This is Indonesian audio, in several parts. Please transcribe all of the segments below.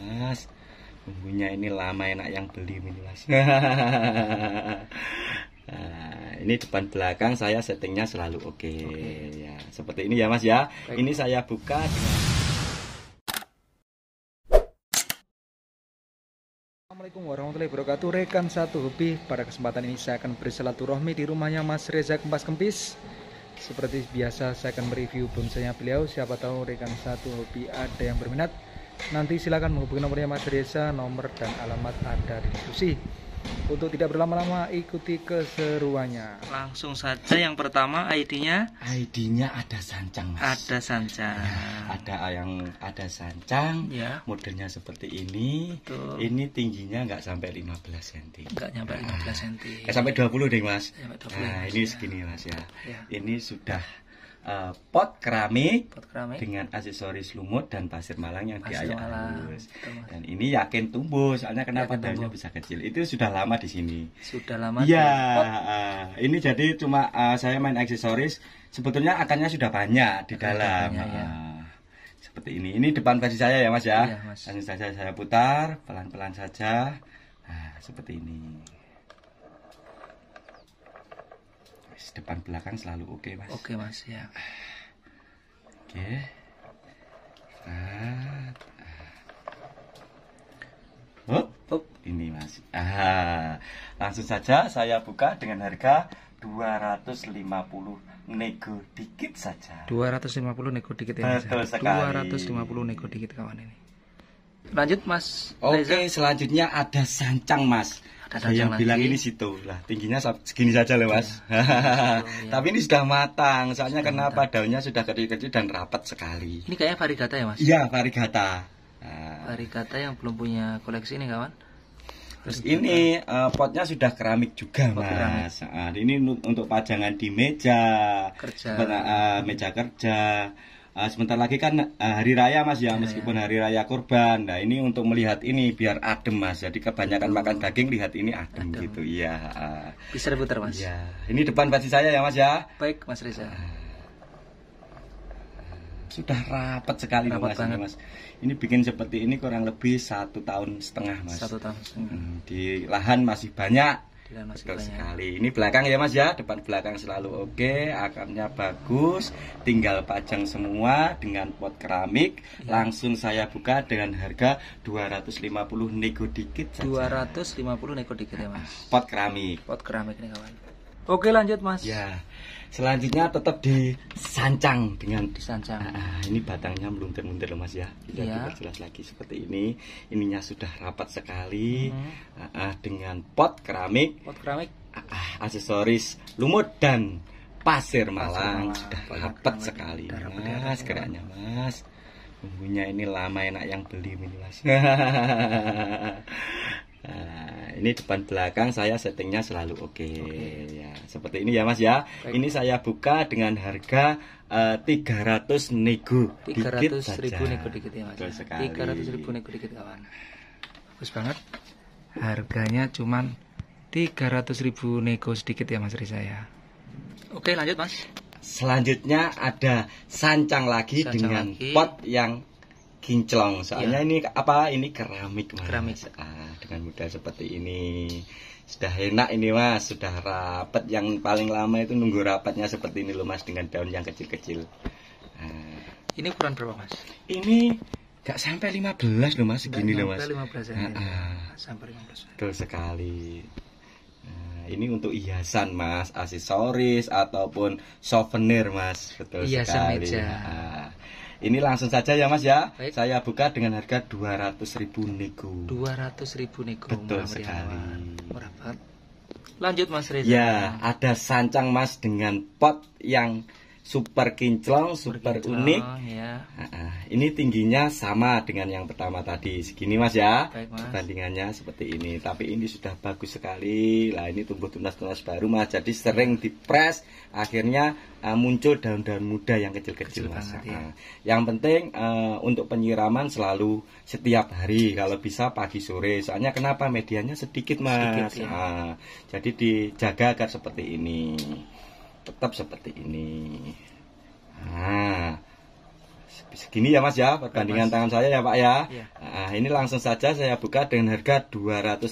mas bumbunya ini lama enak yang beli ini mas nah, ini depan belakang saya settingnya selalu oke okay. okay. ya seperti ini ya mas ya Baik. ini saya buka Assalamualaikum warahmatullahi wabarakatuh Rekan satu hobi Pada kesempatan ini saya akan bersilaturahmi di rumahnya Mas Reza Kempas Kempis Seperti biasa saya akan mereview bonsainya beliau Siapa tahu rekan satu hobi ada yang berminat Nanti silakan menghubungi nomornya Mas Desa nomor dan alamat ada di diskusi. Untuk tidak berlama-lama ikuti keseruannya. Langsung saja yang pertama ID-nya. ID-nya ada sancang, Mas. Ada sancang. Ya, ada yang ada sancang. Ya. Modelnya seperti ini. Betul. Ini tingginya nggak sampai 15 cm. Nggak nyampe nah, 15 cm. Eh, sampai 20 deh, Mas. Sampai 20, nah, ini ya. segini, Mas ya. ya. Ini sudah uh, pot keramik, pot keramik dengan aksesoris lumut dan pasir malang yang pasir diayak halus. Dan ini yakin tumbuh, soalnya kenapa daunnya bisa kecil? Itu sudah lama di sini. Sudah lama. Ya. uh, ini jadi cuma uh, saya main aksesoris. Sebetulnya akarnya sudah banyak di Akan dalam. Banyak, ya. seperti ini. Ini depan versi saya ya, Mas ya. Iya, mas. saja saya putar, pelan-pelan saja. Nah, seperti ini. Mas, depan belakang selalu oke okay, mas oke okay, mas ya oke okay. Ah. Hop, oh. ini mas ah langsung saja saya buka dengan harga 250 nego dikit saja. 250 nego dikit ya. Betul mas. sekali. 250 nego dikit kawan ini. Lanjut Mas. Oke, okay, selanjutnya ada sancang Mas ada saya yang lagi. bilang ini situ lah tingginya segini saja loh ya. tapi ini sudah matang soalnya sudah kenapa matang. daunnya sudah kecil-kecil dan rapat sekali ini kayaknya varigata ya mas iya varigata nah. varigata yang belum punya koleksi ini kawan Terus ini uh, potnya sudah keramik juga Pot oh, mas. Keramik. Nah, ini untuk pajangan di meja, kerja. Uh, meja kerja, uh, sebentar lagi kan uh, hari raya mas ya iya, meskipun iya. hari raya kurban nah ini untuk melihat ini biar adem mas jadi kebanyakan Betul. Oh. makan daging lihat ini adem, adem. gitu iya bisa diputar mas ya ini depan pasti saya ya mas ya baik mas Reza uh, sudah rapat sekali rapet mas, ini mas ini bikin seperti ini kurang lebih satu tahun setengah mas satu tahun setengah. Hmm, di lahan masih banyak Betul sekali. Ini belakang ya Mas ya, depan belakang selalu oke, okay, akarnya bagus, tinggal pajang semua dengan pot keramik. Ya. Langsung saya buka dengan harga 250 nego dikit saja. 250 nego dikit ya Mas. Pot keramik. Pot keramik ini kawan. Oke lanjut Mas. Ya selanjutnya tetap disancang dengan disancang. Ah, ah, ini batangnya meluntir-luntir loh Mas ya. tidak ya. jelas lagi seperti ini. Ininya sudah rapat sekali hmm. dengan pot keramik. Pot keramik. aksesoris lumut dan pasir malang, sudah rapat sekali darah, Mas, darah, ya. Mas. Bumbunya ini lama enak yang beli ini Mas. Nah, ini depan belakang saya settingnya selalu oke okay. okay. ya seperti ini ya mas ya Baik. ini saya buka dengan harga tiga uh, eh, 300 nego tiga ratus ribu nego dikit ya mas ya? tiga ratus ribu nego dikit kawan bagus banget harganya cuman 300 ribu nego sedikit ya mas Risa ya oke okay, lanjut mas selanjutnya ada sancang lagi sancang dengan lagi. pot yang kinclong soalnya ya. ini apa ini keramik mas keramik sekali ah dengan mudah seperti ini sudah enak ini mas sudah rapat yang paling lama itu nunggu rapatnya seperti ini loh mas dengan daun yang kecil-kecil nah. ini ukuran berapa mas ini gak sampai 15 loh mas segini loh mas ya? sampai 15 ya, nah, ya. sampai 15 betul sekali Nah, ini untuk hiasan mas, aksesoris ataupun souvenir mas, betul hiasan sekali. Hiasan meja. Nah, ini langsung saja ya Mas ya. Baik. Saya buka dengan harga 200.000 nego. 200.000 nego. Betul murah sekali. Murah banget. Lanjut Mas Reza. Ya, ada sancang Mas dengan pot yang super kinclong, super, super kinclong, unik. Ya. Ini tingginya sama dengan yang pertama tadi. Segini Mas ya. Pertandingannya Perbandingannya seperti ini. Tapi ini sudah bagus sekali. Lah ini tumbuh tunas-tunas baru Mas. Jadi sering dipres akhirnya uh, muncul daun-daun muda yang kecil-kecil Mas. Banget, ya. Yang penting uh, untuk penyiraman selalu setiap hari kalau bisa pagi sore. Soalnya kenapa medianya sedikit Mas. Sedikit, ya. nah, jadi dijaga agar seperti ini tetap seperti ini nah segini ya mas ya perbandingan mas. tangan saya ya pak ya ya. nah, ini langsung saja saya buka dengan harga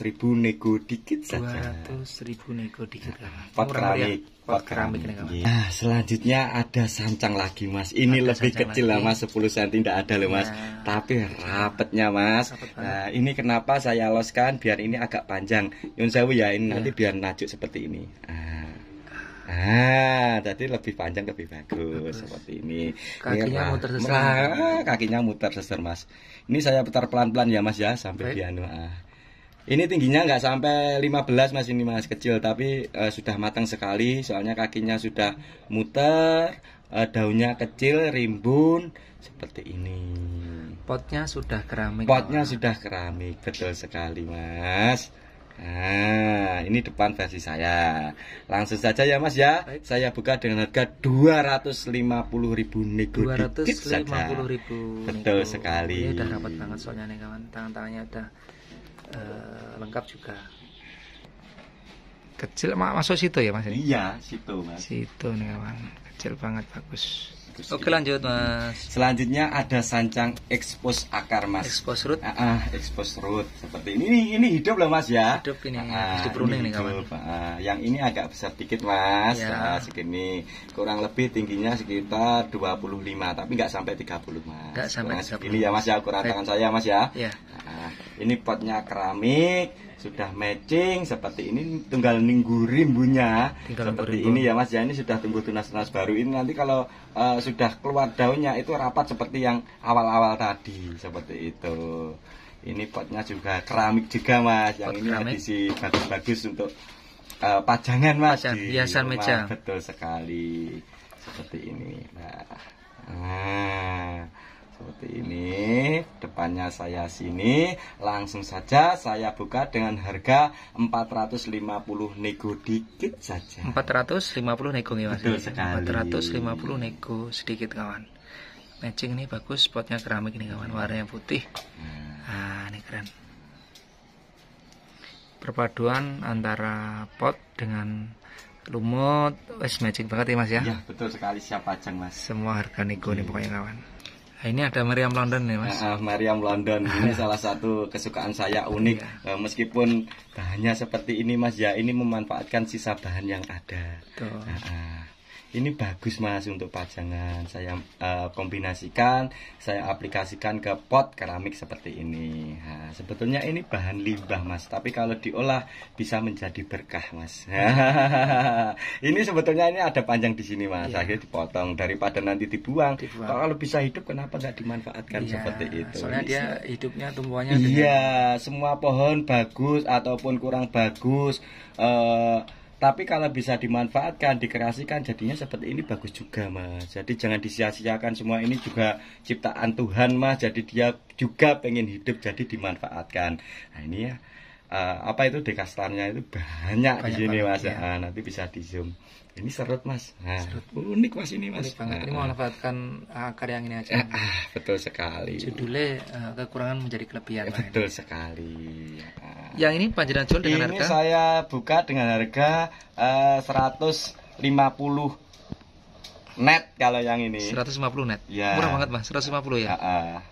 ribu nego dikit saja ribu nego dikit lah pot keramik pot keramik nah selanjutnya ada sancang lagi mas ini ada lebih kecil lagi. lah mas 10 cm tidak ada loh mas Ya. tapi rapetnya mas Rapet nah ini kenapa saya loskan biar ini agak panjang yun ya ini ya. nanti biar najuk seperti ini nah Ah, jadi lebih panjang lebih bagus seperti ini. Kakinya Merah. Iya, muter seser Ah, kakinya muter sesar mas. Ini saya putar pelan-pelan ya mas ya sampai di anu. Ah. Ini tingginya nggak sampai 15 mas ini mas kecil tapi uh, sudah matang sekali soalnya kakinya sudah muter, uh, daunnya kecil, rimbun seperti ini. Potnya sudah keramik. Potnya sudah keramik betul sekali mas. Nah, ini depan versi saya. Langsung saja ya Mas ya. Baik. Saya buka dengan harga 250.000 nego 250.000. Betul sekali. Ini udah rapat banget soalnya nih kawan. Tangan-tangannya udah uh, lengkap juga. Kecil masuk situ ya Mas ya? Iya, situ Mas. Situ nih kawan. Kecil banget bagus. Oke lanjut mas. Selanjutnya ada sancang ekspos akar mas. Ekspos root. Ah, ah ekspos root seperti ini. Ini, ini hidup loh mas ya. Hidup ini. Ah, hidup ah, ini nih kawan. Ah, yang ini agak besar dikit mas. Ya. Ah, segini kurang lebih tingginya sekitar 25 tapi nggak sampai 30 mas. Nggak sampai 30. Ini ya mas ya ukuran tangan saya mas ya. ya ini potnya keramik sudah matching seperti ini tinggal nunggu rimbunya tinggal seperti rimbun. ini ya mas ya ini sudah tumbuh tunas-tunas baru ini nanti kalau uh, sudah keluar daunnya itu rapat seperti yang awal-awal tadi seperti itu ini potnya juga keramik juga mas yang Pot ini keramik. edisi bagus-bagus untuk uh, pajangan mas Pajan, di rumah. meja betul sekali seperti ini nah, nah seperti ini depannya saya sini langsung saja saya buka dengan harga 450 nego dikit saja 450 nego nih mas betul sekali 450 nego sedikit kawan matching ini bagus spotnya keramik nih kawan warnanya putih nah ini keren perpaduan antara pot dengan lumut wes matching banget ya mas ya ya betul sekali siapa aja mas semua harga nego nih hmm. pokoknya kawan Ah, ini ada Mariam London nih mas. Uh, ah, Mariam London ini salah satu kesukaan saya unik yeah. Iya. uh, meskipun bahannya seperti ini mas ya ini memanfaatkan sisa bahan yang ada. Uh, uh ini bagus mas untuk pajangan saya uh, kombinasikan saya aplikasikan ke pot keramik seperti ini nah, sebetulnya ini bahan limbah mas tapi kalau diolah bisa menjadi berkah mas ini sebetulnya ini ada panjang di sini mas yeah. akhirnya dipotong daripada nanti dibuang, dibuang. kalau bisa hidup kenapa nggak dimanfaatkan yeah, seperti itu soalnya dia hidupnya tumbuhannya iya semua pohon bagus ataupun kurang bagus uh, tapi kalau bisa dimanfaatkan dikreasikan jadinya seperti ini bagus juga mas jadi jangan disia-siakan semua ini juga ciptaan Tuhan mas jadi dia juga pengen hidup jadi dimanfaatkan nah ini ya uh, apa itu dekastarnya itu banyak, banyak di sini mas ya. nanti bisa di zoom ini serut mas nah, serut. unik mas ini mas unik banget ini nah. mau uh, karya yang ini aja uh, uh, betul sekali judulnya uh, kekurangan menjadi kelebihan uh, betul ini. sekali uh, yang ini panjiran jual dengan ini harga ini saya buka dengan harga uh, 150 net kalau yang ini 150 net ya. murah banget mas 150 ya uh, uh,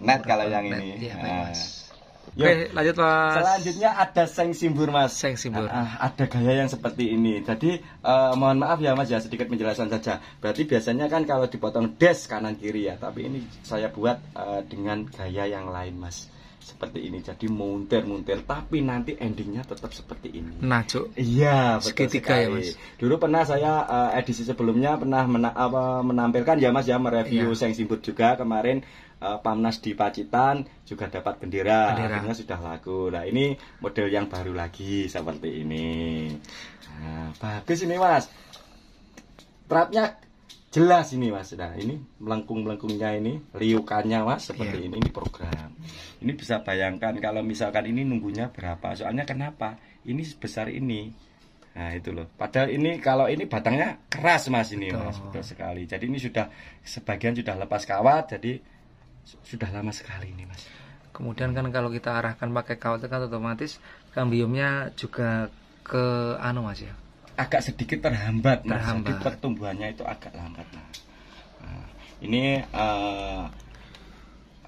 net murah kalau yang net. ini ya, baik, mas. Oke, lanjut Mas. Selanjutnya ada seng simbur Mas. Seng simbur. Nah, ada gaya yang seperti ini. Jadi uh, mohon maaf ya Mas ya sedikit penjelasan saja. Berarti biasanya kan kalau dipotong des kanan kiri ya, tapi ini saya buat uh, dengan gaya yang lain Mas seperti ini jadi muntir muntir tapi nanti endingnya tetap seperti ini nah cuk iya seketika ya mas dulu pernah saya uh, edisi sebelumnya pernah mena apa, menampilkan ya mas ya mereview iya. Seng Simbut juga kemarin uh, Pamnas di Pacitan juga dapat bendera. bendera akhirnya sudah laku nah ini model yang baru lagi seperti ini nah, bagus ini mas trapnya jelas ini mas nah ini melengkung melengkungnya ini liukannya mas iya. seperti yeah. ini ini program ini bisa bayangkan kalau misalkan ini nunggunya berapa soalnya kenapa ini sebesar ini nah itu loh padahal ini kalau ini batangnya keras mas ini betul. mas betul sekali jadi ini sudah sebagian sudah lepas kawat jadi sudah lama sekali ini mas kemudian kan kalau kita arahkan pakai kawat kan otomatis kambiumnya juga ke anu mas ya agak sedikit terhambat, terhambat. jadi pertumbuhannya itu agak lambat. Nah, ini uh,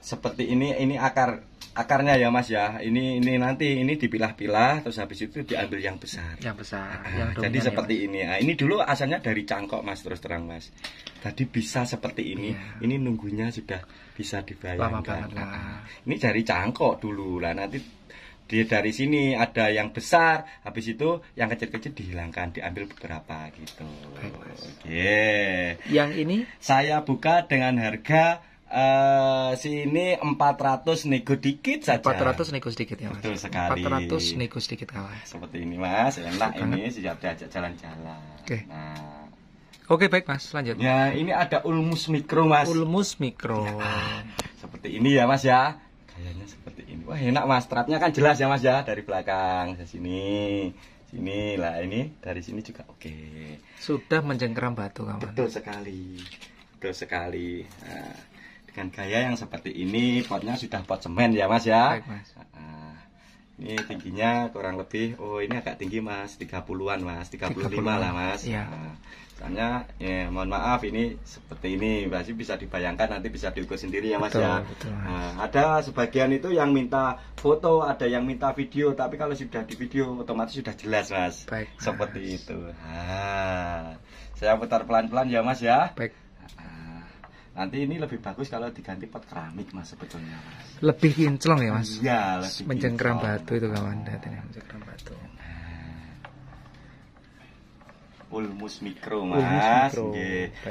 seperti ini ini akar akarnya ya mas ya ini ini nanti ini dipilah-pilah terus habis itu diambil yang besar yang besar ah, yang jadi ya, seperti ya, ini nah, ini dulu asalnya dari cangkok mas terus terang mas tadi bisa seperti ini iya. ini nunggunya sudah bisa dibayangkan Lama ah, ini dari cangkok dulu lah nanti di dari sini ada yang besar habis itu yang kecil-kecil dihilangkan diambil beberapa gitu oke okay. yang ini saya buka dengan harga Uh, sini 400 nego dikit saja 400 nego sedikit ya mas Betul sekali 400 nego sedikit kawan Seperti ini mas, enak Sekarang. ini sejak diajak jalan-jalan Oke okay. nah, Oke baik mas, lanjut. Ya ini ada ulmus mikro mas. Ulmus mikro. Ya, seperti ini ya mas ya. Kayaknya. Wah enak mas, trapnya kan jelas ya mas ya dari belakang, dari sini, sini lah ini dari sini juga oke. Okay. Sudah mencengkeram batu kawan. Betul sekali, betul sekali. Nah, dengan gaya yang seperti ini potnya sudah pot semen ya mas ya. Baik mas. Nah, ini tingginya kurang lebih, oh ini agak tinggi mas, 30-an mas, 35 30 lah mas. Iya. Nah, soalnya ya mohon maaf ini seperti ini, pasti bisa dibayangkan nanti bisa diukur sendiri ya mas betul, ya. Betul, mas. Nah, ada sebagian itu yang minta foto, ada yang minta video, tapi kalau sudah di video otomatis sudah jelas mas. Baik. Mas. Seperti itu. Nah, saya putar pelan-pelan ya mas ya. Baik. Nanti ini lebih bagus kalau diganti pot keramik mas sebetulnya. Mas. Lebih kinclong ya mas? Iya lebih. batu itu kawan. Nah. batu. Ulmus Mikro Mas. Ulmus mikro.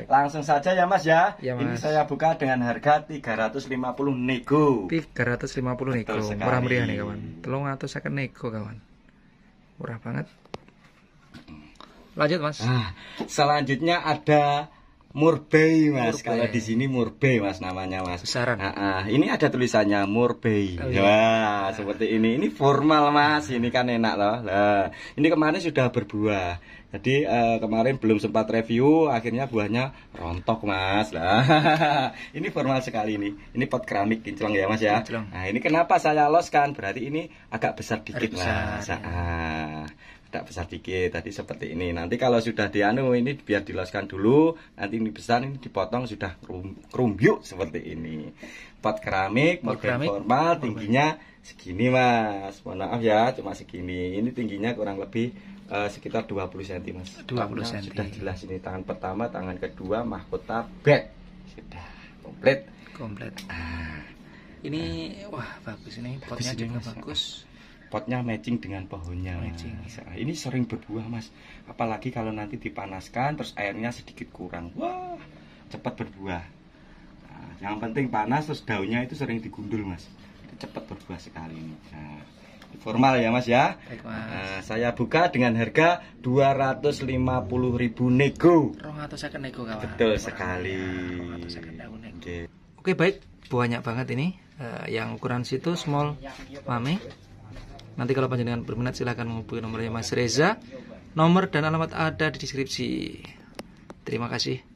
Langsung saja ya Mas ya. ya mas. Ini saya buka dengan harga 350 nego. 350 nego. Murah meriah nih kawan. Telung atau saya nego kawan. Murah banget. Lanjut Mas. Nah, selanjutnya ada Murbei mas, Murbei. kalau di sini Murbei mas namanya mas. Saran. Nah, uh, ini ada tulisannya Murbei. Oh, iya. Wah nah. seperti ini, ini formal mas, ini kan enak loh. Nah, ini kemarin sudah berbuah. Jadi uh, kemarin belum sempat review, akhirnya buahnya rontok mas. Nah, ini formal sekali ini. Ini pot keramik kinclong ya mas ya. Kinclong. Nah ini kenapa saya loskan? Berarti ini agak besar dikit Besar, mas. Ya. Nah, agak besar dikit tadi seperti ini nanti kalau sudah dianu ini biar diloskan dulu nanti ini besar ini dipotong sudah kerumbyuk seperti ini pot keramik pot keramik formal tingginya segini mas mohon maaf ya cuma segini ini tingginya kurang lebih uh, sekitar 20 cm mas 20 cm sudah jelas ini tangan pertama tangan kedua mahkota back sudah komplit komplit ah, ini ah. wah bagus ini potnya bagus juga mas. bagus potnya matching dengan pohonnya matching. Ya. Nah, ini sering berbuah mas apalagi kalau nanti dipanaskan terus airnya sedikit kurang wah cepat berbuah nah, yang penting panas terus daunnya itu sering digundul mas cepat berbuah sekali nah, formal ya mas ya Baik, mas. Nah, saya buka dengan harga 250.000 nego 250 nego kawan betul sekali Oke Okay. oke baik banyak banget ini uh, yang ukuran situ small mame Nanti kalau panjenengan berminat silahkan menghubungi nomornya Mas Reza. Nomor dan alamat ada di deskripsi. Terima kasih.